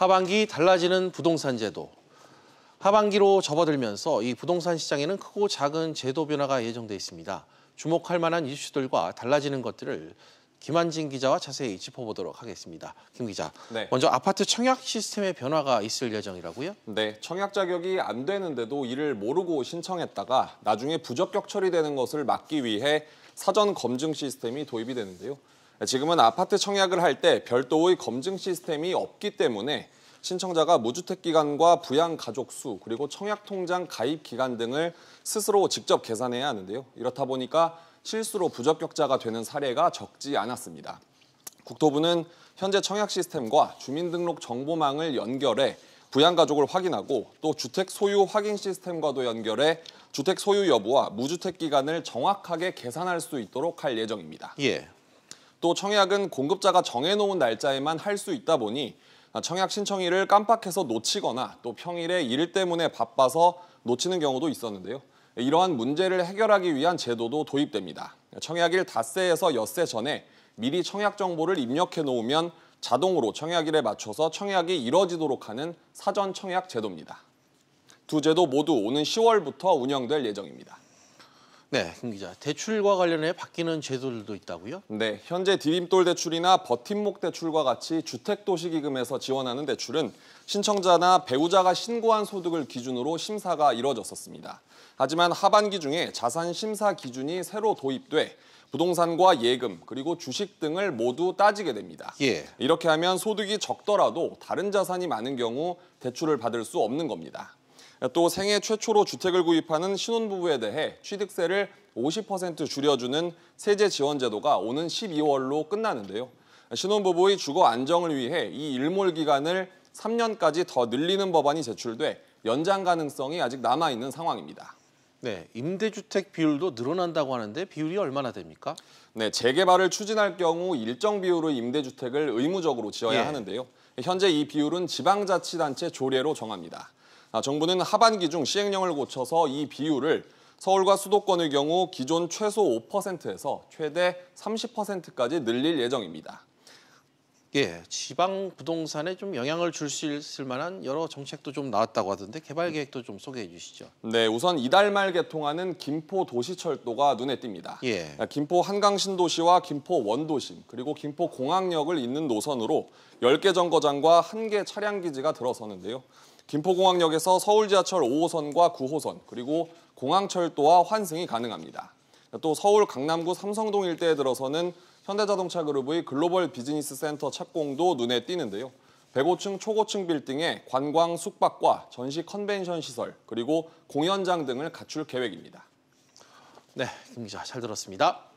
하반기 달라지는 부동산 제도. 하반기로 접어들면서 이 부동산 시장에는 크고 작은 제도 변화가 예정돼 있습니다. 주목할 만한 이슈들과 달라지는 것들을 김한진 기자와 자세히 짚어보도록 하겠습니다. 김 기자, 네. 먼저 아파트 청약 시스템의 변화가 있을 예정이라고요? 네, 청약 자격이 안 되는데도 이를 모르고 신청했다가 나중에 부적격 처리되는 것을 막기 위해 사전 검증 시스템이 도입이 되는데요. 지금은 아파트 청약을 할 때 별도의 검증 시스템이 없기 때문에 신청자가 무주택 기간과 부양 가족 수 그리고 청약 통장 가입 기간 등을 스스로 직접 계산해야 하는데요. 이렇다 보니까 실수로 부적격자가 되는 사례가 적지 않았습니다. 국토부는 현재 청약 시스템과 주민등록 정보망을 연결해 부양 가족을 확인하고 또 주택 소유 확인 시스템과도 연결해 주택 소유 여부와 무주택 기간을 정확하게 계산할 수 있도록 할 예정입니다. 예. 또 청약은 공급자가 정해놓은 날짜에만 할 수 있다 보니 청약 신청일을 깜빡해서 놓치거나 또 평일에 일 때문에 바빠서 놓치는 경우도 있었는데요. 이러한 문제를 해결하기 위한 제도도 도입됩니다. 청약일 닷새에서 엿새 전에 미리 청약 정보를 입력해 놓으면 자동으로 청약일에 맞춰서 청약이 이뤄지도록 하는 사전 청약 제도입니다. 두 제도 모두 오는 10월부터 운영될 예정입니다. 네, 김 기자. 대출과 관련해 바뀌는 제도들도 있다고요? 네, 현재 디딤돌 대출이나 버팀목 대출과 같이 주택도시기금에서 지원하는 대출은 신청자나 배우자가 신고한 소득을 기준으로 심사가 이뤄졌었습니다. 하지만 하반기 중에 자산 심사 기준이 새로 도입돼 부동산과 예금 그리고 주식 등을 모두 따지게 됩니다. 예. 이렇게 하면 소득이 적더라도 다른 자산이 많은 경우 대출을 받을 수 없는 겁니다. 또 생애 최초로 주택을 구입하는 신혼부부에 대해 취득세를 50% 줄여주는 세제 지원 제도가 오는 12월로 끝나는데요. 신혼부부의 주거 안정을 위해 이 일몰 기간을 3년까지 더 늘리는 법안이 제출돼 연장 가능성이 아직 남아있는 상황입니다. 네, 임대주택 비율도 늘어난다고 하는데 비율이 얼마나 됩니까? 네, 재개발을 추진할 경우 일정 비율의 임대주택을 의무적으로 지어야 예. 하는데요. 현재 이 비율은 지방자치단체 조례로 정합니다. 아, 정부는 하반기 중 시행령을 고쳐서 이 비율을 서울과 수도권의 경우 기존 최소 5%에서 최대 30%까지 늘릴 예정입니다. 예, 지방 부동산에 좀 영향을 줄 수 있을 만한 여러 정책도 좀 나왔다고 하던데 개발 음. 계획도 좀 소개해 주시죠. 네, 우선 이달 말 개통하는 김포 도시철도가 눈에 띕니다. 예. 아, 김포 한강 신도시와 김포 원도심 그리고 김포 공항역을 잇는 노선으로 10개 정거장과 1개 차량 기지가 들어서는데요. 김포공항역에서 서울 지하철 5호선과 9호선 그리고 공항철도와 환승이 가능합니다. 또 서울 강남구 삼성동 일대에 들어서는 현대자동차그룹의 글로벌 비즈니스 센터 착공도 눈에 띄는데요. 105층 초고층 빌딩에 관광 숙박과 전시 컨벤션 시설 그리고 공연장 등을 갖출 계획입니다. 네, 김 기자 잘 들었습니다.